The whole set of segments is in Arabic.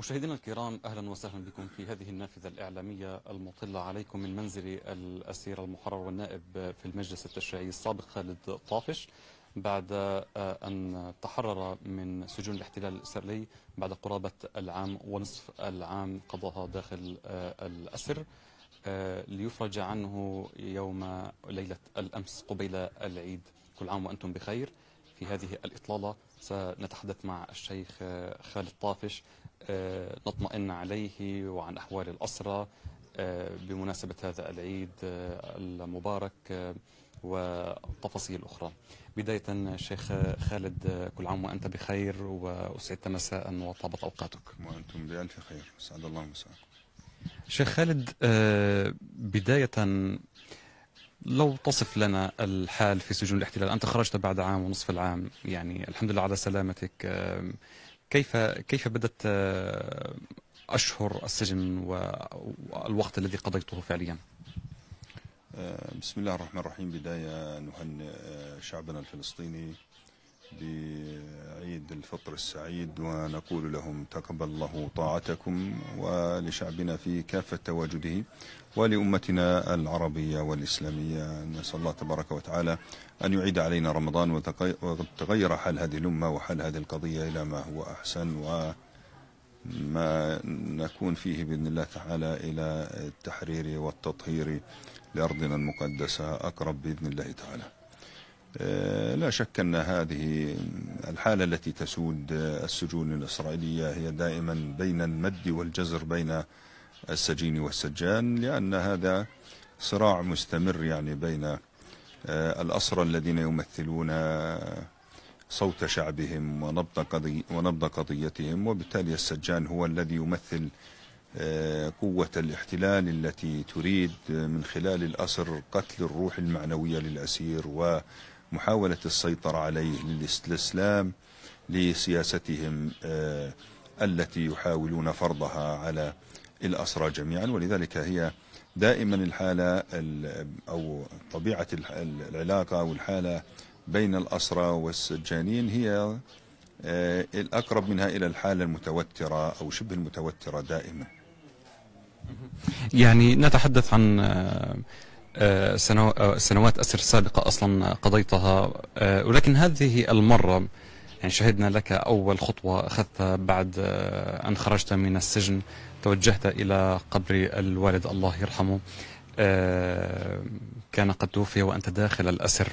مشاهدينا الكرام اهلا وسهلا بكم في هذه النافذه الاعلاميه المطله عليكم من منزل الاسير المحرر والنائب في المجلس التشريعي السابق خالد طافش بعد آه، ان تحرر من سجون الاحتلال الاسرائيلي بعد قرابه العام ونصف العام قضاها داخل آه، الاسر آه، ليفرج عنه يوم ليله الامس قبيل العيد كل عام وانتم بخير في هذه الاطلاله سنتحدث مع الشيخ خالد طافش آه، نطمئن عليه وعن أحوال الأسرة آه، بمناسبة هذا العيد آه، المبارك وتفاصيل أخرى بداية شيخ خالد كل عام وأنت بخير وأسعدت مساء وطابت أوقاتك وأنتم بألف خير سعد الله مساءكم شيخ خالد بداية لو تصف لنا الحال في سجون الاحتلال أنت خرجت بعد عام ونصف العام يعني الحمد لله على سلامتك كيف كيف بدت آه، أشهر السجن والوقت الذي قضيته فعليا آه، بسم الله الرحمن الرحيم بداية نهنئ آه، شعبنا الفلسطيني عيد الفطر السعيد ونقول لهم تقبل الله طاعتكم ولشعبنا في كافة تواجده ولأمتنا العربية والإسلامية نسأل الله تبارك وتعالى أن يعيد علينا رمضان وتغير حال هذه الأمة وحال هذه القضية إلى ما هو أحسن و ما نكون فيه بإذن الله تعالى إلى التحرير والتطهير لأرضنا المقدسة أقرب بإذن الله تعالى آه، لا شك أن هذه الحالة التي تسود السجون الإسرائيلية هي دائما بين المد والجزر بين السجين والسجان لأن هذا صراع مستمر يعني بين آه، الأسرى الذين يمثلون صوت شعبهم ونبض, قضي ونبض قضيتهم وبالتالي السجان هو الذي يمثل آه، قوة الاحتلال التي تريد من خلال الأسر قتل الروح المعنوية للأسير و محاولة السيطرة عليه للاستسلام لسياستهم آه، التي يحاولون فرضها على الأسرى جميعا ولذلك هي دائما الحالة أو طبيعة العلاقة والحالة بين الأسرى والسجانين هي آه، الأقرب منها إلى الحالة المتوترة أو شبه المتوترة دائما يعني نتحدث عن آه، آه، آه، سنوات أسر سابقة أصلا قضيتها آه، ولكن هذه المرة يعني شهدنا لك أول خطوة أخذتها بعد أن خرجت من السجن توجهت إلى قبر الوالد الله يرحمه كان قد توفي وأنت داخل الأسر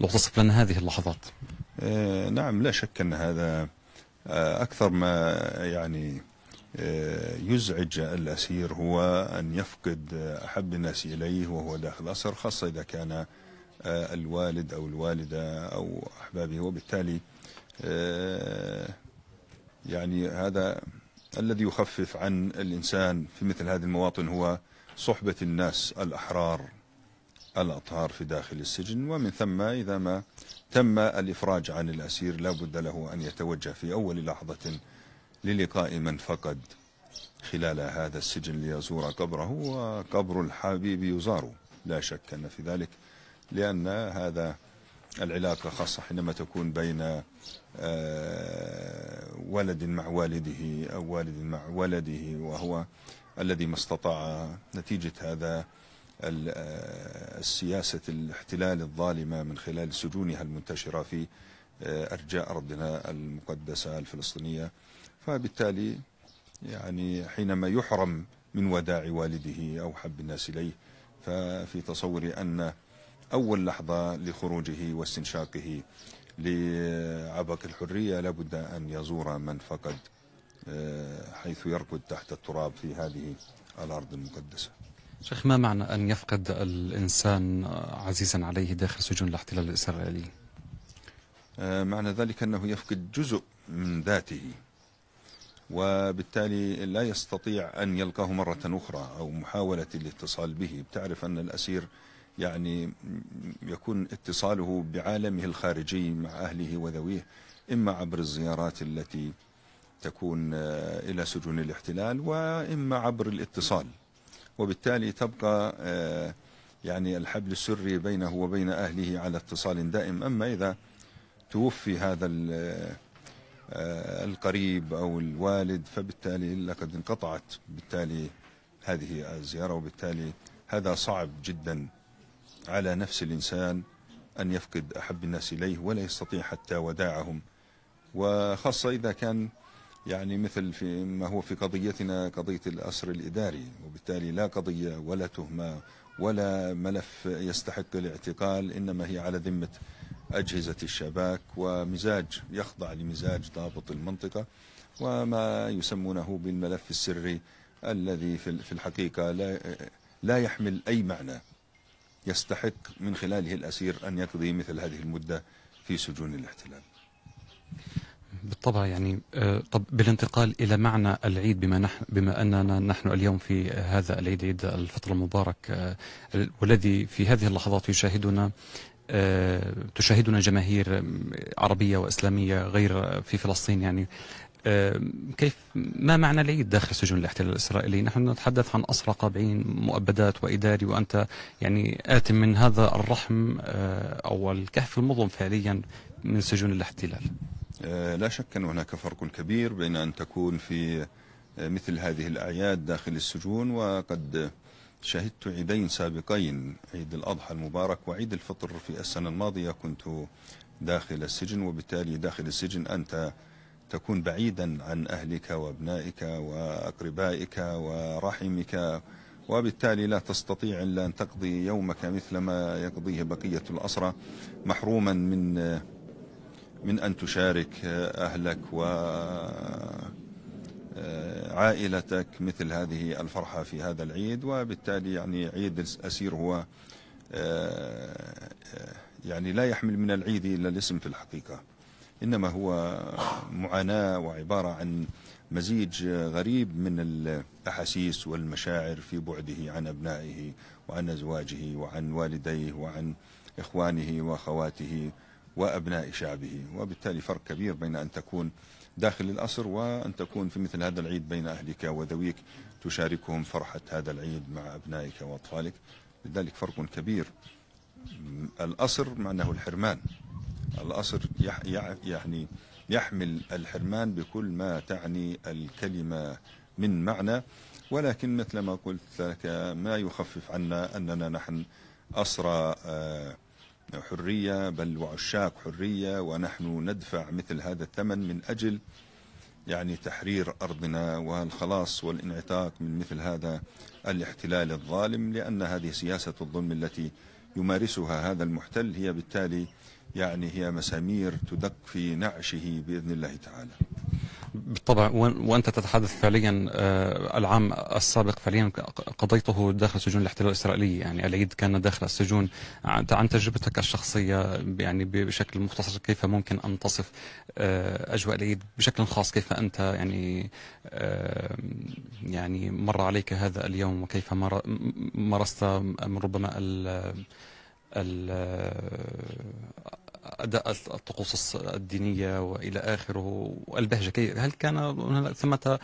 لو تصف لنا هذه اللحظات نعم لا شك أن هذا أكثر ما يعني يزعج الأسير هو أن يفقد أحب الناس إليه وهو داخل الأسر خاصة إذا كان آه، الوالد أو الوالدة أو أحبابه وبالتالي آه، يعني هذا الذي يخفف عن الإنسان في مثل هذه المواطن هو صحبة الناس الأحرار الأطهار في داخل السجن ومن ثم إذا ما تم الإفراج عن الأسير لا بد له أن يتوجه في أول لحظة للقاء من فقد خلال هذا السجن ليزور قبره وقبر الحبيب يزار لا شك أن في ذلك لأن هذا العلاقة خاصة حينما تكون بين آه، ولد مع والده أو والد مع ولده وهو الذي ما استطاع نتيجة هذا آه، السياسة الاحتلال الظالمة من خلال سجونها المنتشرة في آه، أرجاء أرضنا المقدسة الفلسطينية فبالتالي يعني حينما يحرم من وداع والده أو حب الناس إليه ففي تصوري أن أول لحظة لخروجه واستنشاقه لعبق الحرية لابد أن يزور من فقد آه، حيث يركض تحت التراب في هذه الأرض المقدسة شيخ ما معنى أن يفقد الإنسان عزيزا عليه داخل سجون الاحتلال الإسرائيلي؟ آه، معنى ذلك أنه يفقد جزء من ذاته وبالتالي لا يستطيع أن يلقاه مرة أخرى أو محاولة الاتصال به بتعرف أن الأسير يعني يكون اتصاله بعالمه الخارجي مع أهله وذويه إما عبر الزيارات التي تكون آه، إلى سجون الاحتلال وإما عبر الاتصال وبالتالي تبقى آه، يعني الحبل السري بينه وبين أهله على اتصال دائم أما إذا توفي هذا آه، آه، القريب أو الوالد فبالتالي لقد انقطعت بالتالي هذه الزيارة وبالتالي هذا صعب جدا على نفس الإنسان أن يفقد أحب الناس إليه ولا يستطيع حتى وداعهم وخاصة إذا كان يعني مثل في ما هو في قضيتنا قضية الأسر الإداري وبالتالي لا قضية ولا تهمة ولا ملف يستحق الاعتقال إنما هي على ذمة أجهزة الشباك ومزاج يخضع لمزاج ضابط المنطقة وما يسمونه بالملف السري الذي في الحقيقة لا لا يحمل أي معنى يستحق من خلاله الأسير أن يقضي مثل هذه المدة في سجون الاحتلال بالطبع يعني آه، طب بالانتقال الى معنى العيد بما نحن بما اننا نحن اليوم في هذا العيد عيد الفطر المبارك والذي آه، في هذه اللحظات يشاهدنا آه، تشاهدنا جماهير عربية وإسلامية غير في فلسطين يعني آه، كيف ما معنى العيد داخل سجون الاحتلال الإسرائيلي نحن نتحدث عن أسرى قابعين مؤبدات وإداري وأنت يعني آت من هذا الرحم آه، أو الكهف المظلم فعليا من سجون الاحتلال لا شك أن هناك فرق كبير بين أن تكون في مثل هذه الأعياد داخل السجون وقد شهدت عيدين سابقين عيد الأضحى المبارك وعيد الفطر في السنة الماضية كنت داخل السجن وبالتالي داخل السجن أنت تكون بعيدا عن أهلك وابنائك وأقربائك ورحمك وبالتالي لا تستطيع إلا أن تقضي يومك مثل ما يقضيه بقية الأسرة محروما من من أن تشارك أهلك و آه، عائلتك مثل هذه الفرحة في هذا العيد وبالتالي يعني عيد الأسير هو آه، آه، يعني لا يحمل من العيد إلا الاسم في الحقيقة إنما هو معاناة وعبارة عن مزيج غريب من الأحاسيس والمشاعر في بعده عن أبنائه وعن أزواجه وعن والديه وعن إخوانه وأخواته وأبناء شعبه وبالتالي فرق كبير بين أن تكون داخل الأسر وأن تكون في مثل هذا العيد بين أهلك وذويك تشاركهم فرحة هذا العيد مع أبنائك وأطفالك لذلك فرق كبير الأسر معناه الحرمان الأسر يعني يحمل الحرمان بكل ما تعني الكلمة من معنى ولكن مثل ما قلت لك ما يخفف عنا أننا نحن أسرى آه حرية بل وعشاق حرية ونحن ندفع مثل هذا الثمن من أجل يعني تحرير أرضنا والخلاص والانعتاق من مثل هذا الاحتلال الظالم لأن هذه سياسة الظلم التي يمارسها هذا المحتل هي بالتالي يعني هي مسامير تدق في نعشه بإذن الله تعالى بالطبع وانت تتحدث فعليا آه، العام السابق فعليا قضيته داخل سجون الاحتلال الاسرائيلي يعني العيد كان داخل السجون عن تجربتك الشخصيه يعني بشكل مختصر كيف ممكن ان تصف آه، اجواء العيد بشكل خاص كيف انت يعني آه، يعني مر عليك هذا اليوم وكيف مارست ربما ال اداء الطقوس الدينيه والى اخره البهجه هل كان ثمه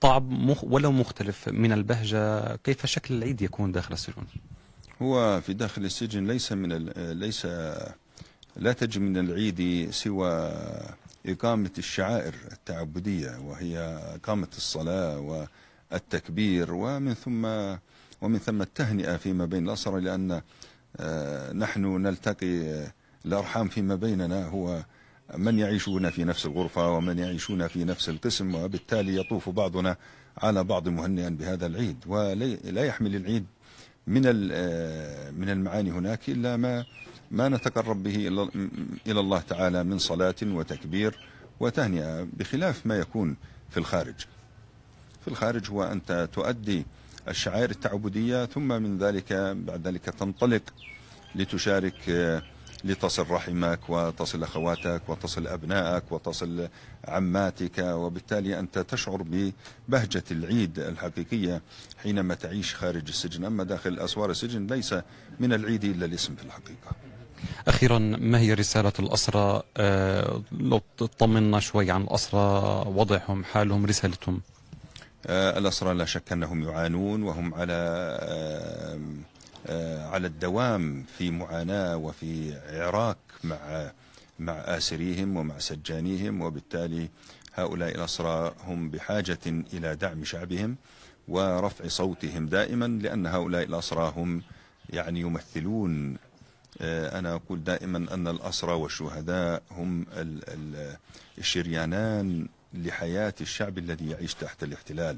طعم ولو مختلف من البهجه كيف شكل العيد يكون داخل السجون؟ هو في داخل السجن ليس من ليس لا تجد من العيد سوى إقامة الشعائر التعبدية وهي إقامة الصلاة والتكبير ومن ثم ومن ثم التهنئة فيما بين الاسرى لأن آه، نحن نلتقي الأرحام فيما بيننا هو من يعيشون في نفس الغرفة ومن يعيشون في نفس القسم وبالتالي يطوف بعضنا على بعض مهنئا بهذا العيد ولا يحمل العيد من آه، من المعاني هناك إلا ما ما نتقرب به إلى الله تعالى من صلاة وتكبير وتهنئة بخلاف ما يكون في الخارج في الخارج هو أنت تؤدي الشعائر التعبدية ثم من ذلك بعد ذلك تنطلق لتشارك آه، لتصل رحمك وتصل أخواتك وتصل أبنائك وتصل عماتك وبالتالي أنت تشعر ببهجة العيد الحقيقية حينما تعيش خارج السجن أما داخل أسوار السجن ليس من العيد إلا الاسم في الحقيقة أخيرا ما هي رسالة الأسرى أه لو تطمنا شوي عن الأسرى وضعهم حالهم رسالتهم أه الأسرى لا شك أنهم يعانون وهم على أه آه، على الدوام في معاناة وفي عراك مع مع آسريهم ومع سجانيهم وبالتالي هؤلاء الأسرى هم بحاجة إلى دعم شعبهم ورفع صوتهم دائما لأن هؤلاء الأسرى هم يعني يمثلون آه، أنا أقول دائما أن الأسرى والشهداء هم الشريانان لحياة الشعب الذي يعيش تحت الاحتلال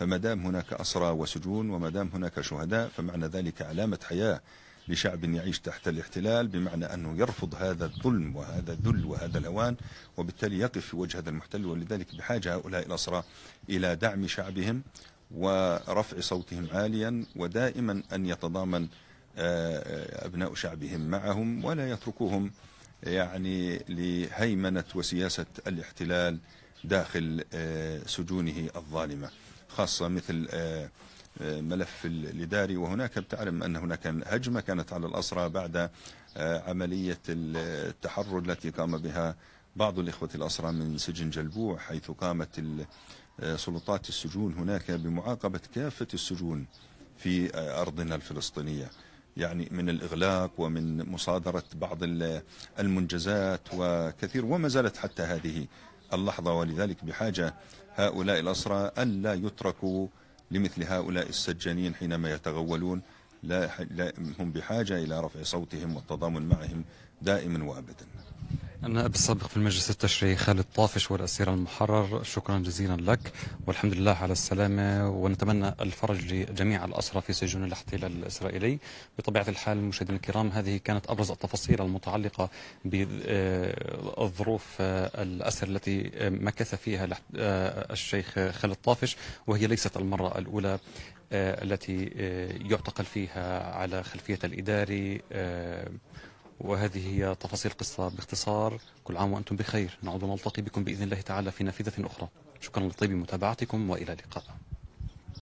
فما دام هناك أسرى وسجون وما دام هناك شهداء فمعنى ذلك علامة حياة لشعب يعيش تحت الاحتلال بمعنى أنه يرفض هذا الظلم وهذا الذل وهذا الهوان وبالتالي يقف في وجه هذا المحتل ولذلك بحاجة هؤلاء الأسرى إلى دعم شعبهم ورفع صوتهم عاليا ودائما أن يتضامن آه، آه، أبناء شعبهم معهم ولا يتركوهم يعني لهيمنة وسياسة الاحتلال داخل آه، سجونه الظالمة خاصة مثل آه، آه، ملف الإداري وهناك بتعلم أن هناك هجمة كانت على الأسرة بعد آه، عملية التحرر التي قام بها بعض الإخوة الأسرى من سجن جلبوع حيث قامت سلطات السجون هناك بمعاقبة كافة السجون في أرضنا الفلسطينية يعني من الإغلاق ومن مصادرة بعض المنجزات وكثير وما زالت حتى هذه اللحظة ولذلك بحاجة هؤلاء الأسرى ألا يتركوا لمثل هؤلاء السجانين حينما يتغولون لا هم بحاجة إلى رفع صوتهم والتضامن معهم دائما وأبدا النائب السابق في المجلس التشريعي خالد طافش والأسير المحرر شكرا جزيلا لك والحمد لله على السلامة ونتمنى الفرج لجميع الأسرى في سجون الاحتلال الإسرائيلي بطبيعة الحال المشاهدين الكرام هذه كانت أبرز التفاصيل المتعلقة بالظروف آه، الأسر التي آه، مكث فيها آه، الشيخ خالد طافش وهي ليست المرة الأولى التي يعتقل فيها على خلفية الإداري وهذه هي تفاصيل القصة باختصار كل عام وأنتم بخير نعود ونلتقي بكم بإذن الله تعالى في نافذة أخرى شكرا لطيب متابعتكم وإلى اللقاء